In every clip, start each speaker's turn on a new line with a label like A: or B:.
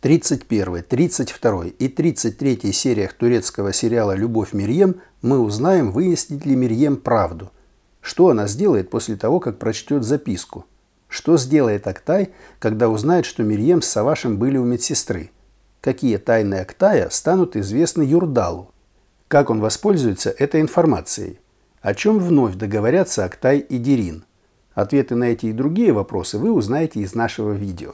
A: В 31, 32 и 33 сериях турецкого сериала «Любовь Мерьем" мы узнаем, выяснит ли Мерьем правду. Что она сделает после того, как прочтет записку? Что сделает Актай, когда узнает, что Мерьем с Савашем были у медсестры? Какие тайны Актая станут известны Юрдалу? Как он воспользуется этой информацией? О чем вновь договорятся Актай и Дерин? Ответы на эти и другие вопросы вы узнаете из нашего видео.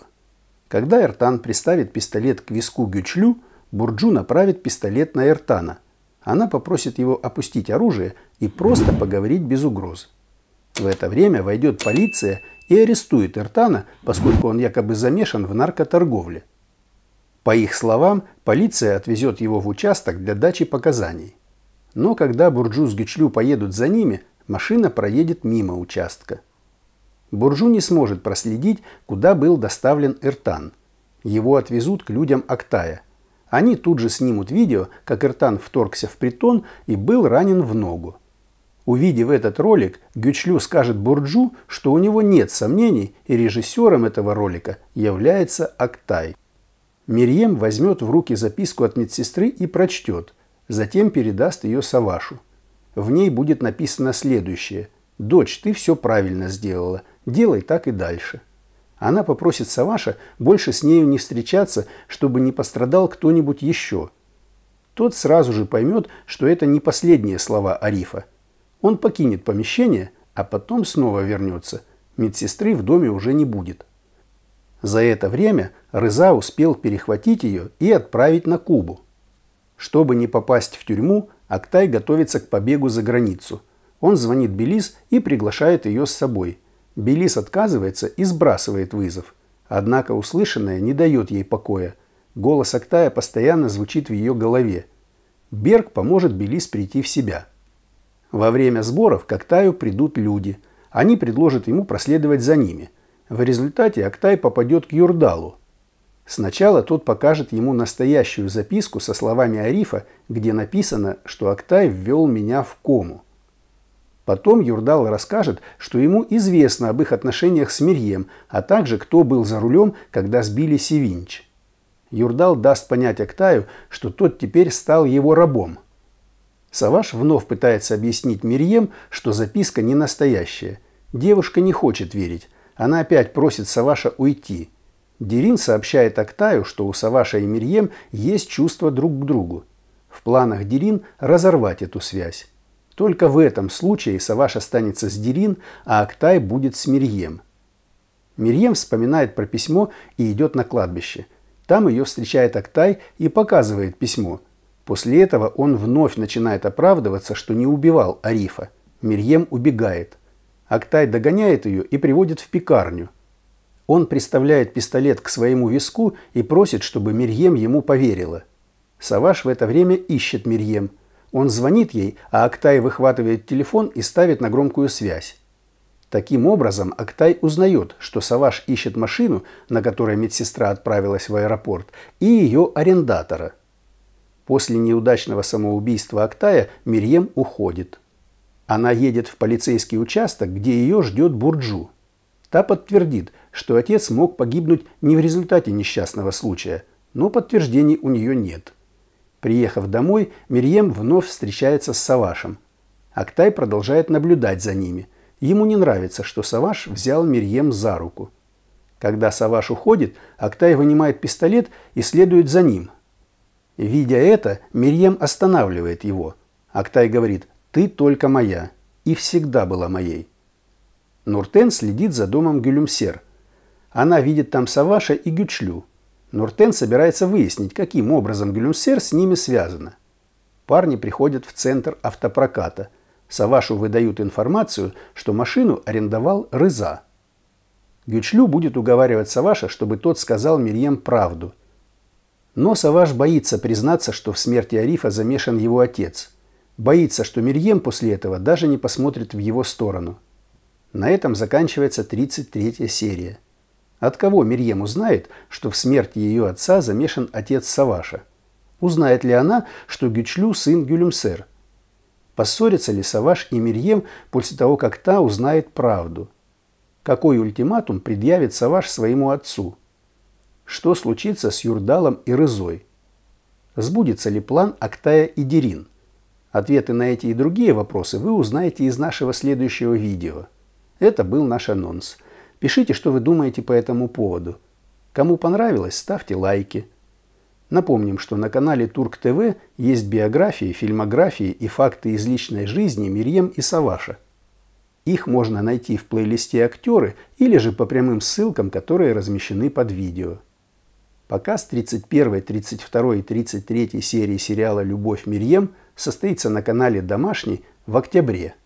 A: Когда Эртан приставит пистолет к виску Гючлю, Бурджу направит пистолет на Эртана. Она попросит его опустить оружие и просто поговорить без угроз. В это время войдет полиция и арестует Эртана, поскольку он якобы замешан в наркоторговле. По их словам, полиция отвезет его в участок для дачи показаний. Но когда Бурджу с Гючлю поедут за ними, машина проедет мимо участка. Буржу не сможет проследить, куда был доставлен Иртан. Его отвезут к людям Актая. Они тут же снимут видео, как Иртан вторгся в притон и был ранен в ногу. Увидев этот ролик, Гючлю скажет Бурджу, что у него нет сомнений, и режиссером этого ролика является Актай. Мирьем возьмет в руки записку от медсестры и прочтет, затем передаст ее Савашу. В ней будет написано следующее. «Дочь, ты все правильно сделала. Делай так и дальше. Она попросит Саваша больше с нею не встречаться, чтобы не пострадал кто-нибудь еще. Тот сразу же поймет, что это не последние слова Арифа. Он покинет помещение, а потом снова вернется. Медсестры в доме уже не будет. За это время Рыза успел перехватить ее и отправить на Кубу. Чтобы не попасть в тюрьму, Актай готовится к побегу за границу. Он звонит Белиз и приглашает ее с собой – Белис отказывается и сбрасывает вызов. Однако услышанное не дает ей покоя. Голос Актая постоянно звучит в ее голове. Берг поможет Белис прийти в себя. Во время сборов к Актаю придут люди. Они предложат ему проследовать за ними. В результате Актай попадет к Юрдалу. Сначала тот покажет ему настоящую записку со словами Арифа, где написано, что Актай ввел меня в кому. Потом Юрдал расскажет, что ему известно об их отношениях с Мирьем, а также кто был за рулем, когда сбили Севинч. Юрдал даст понять Актаю, что тот теперь стал его рабом. Саваш вновь пытается объяснить Мирьем, что записка не настоящая. Девушка не хочет верить. Она опять просит Саваша уйти. Дерин сообщает Актаю, что у Саваша и Мирьем есть чувства друг к другу. В планах Дерин разорвать эту связь. Только в этом случае Саваш останется с Дерин, а Актай будет с Мирьем. Мирьем вспоминает про письмо и идет на кладбище. Там ее встречает Актай и показывает письмо. После этого он вновь начинает оправдываться, что не убивал Арифа. Мирьем убегает. Актай догоняет ее и приводит в пекарню. Он приставляет пистолет к своему виску и просит, чтобы Мирьем ему поверила. Саваш в это время ищет Мирьем – он звонит ей, а Актай выхватывает телефон и ставит на громкую связь. Таким образом, Актай узнает, что Саваш ищет машину, на которой медсестра отправилась в аэропорт, и ее арендатора. После неудачного самоубийства Актая Мирьем уходит. Она едет в полицейский участок, где ее ждет Бурджу. Та подтвердит, что отец мог погибнуть не в результате несчастного случая, но подтверждений у нее нет. Приехав домой, Мирьем вновь встречается с Савашем. Актай продолжает наблюдать за ними. Ему не нравится, что Саваш взял Мирьем за руку. Когда Саваш уходит, Актай вынимает пистолет и следует за ним. Видя это, Мирьем останавливает его. Актай говорит «Ты только моя и всегда была моей». Нуртен следит за домом Гюлюмсер. Она видит там Саваша и Гючлю – Нуртен собирается выяснить, каким образом Гюлюмсер с ними связана. Парни приходят в центр автопроката. Савашу выдают информацию, что машину арендовал Рыза. Гючлю будет уговаривать Саваша, чтобы тот сказал Мирьем правду. Но Саваш боится признаться, что в смерти Арифа замешан его отец. Боится, что Мирьем после этого даже не посмотрит в его сторону. На этом заканчивается 33 серия. От кого Мирьем узнает, что в смерти ее отца замешан отец Саваша? Узнает ли она, что Гючлю сын Гюлюмсер? Поссорятся ли Саваш и Мирьем после того, как та узнает правду? Какой ультиматум предъявит Саваш своему отцу? Что случится с Юрдалом и Рызой? Сбудется ли план Актая и Дерин? Ответы на эти и другие вопросы вы узнаете из нашего следующего видео. Это был наш анонс – Пишите, что вы думаете по этому поводу. Кому понравилось, ставьте лайки. Напомним, что на канале Турк ТВ есть биографии, фильмографии и факты из личной жизни Мирьем и Саваша. Их можно найти в плейлисте «Актеры» или же по прямым ссылкам, которые размещены под видео. Показ 31, 32 и 33 серии сериала «Любовь Мирьем» состоится на канале «Домашний» в октябре –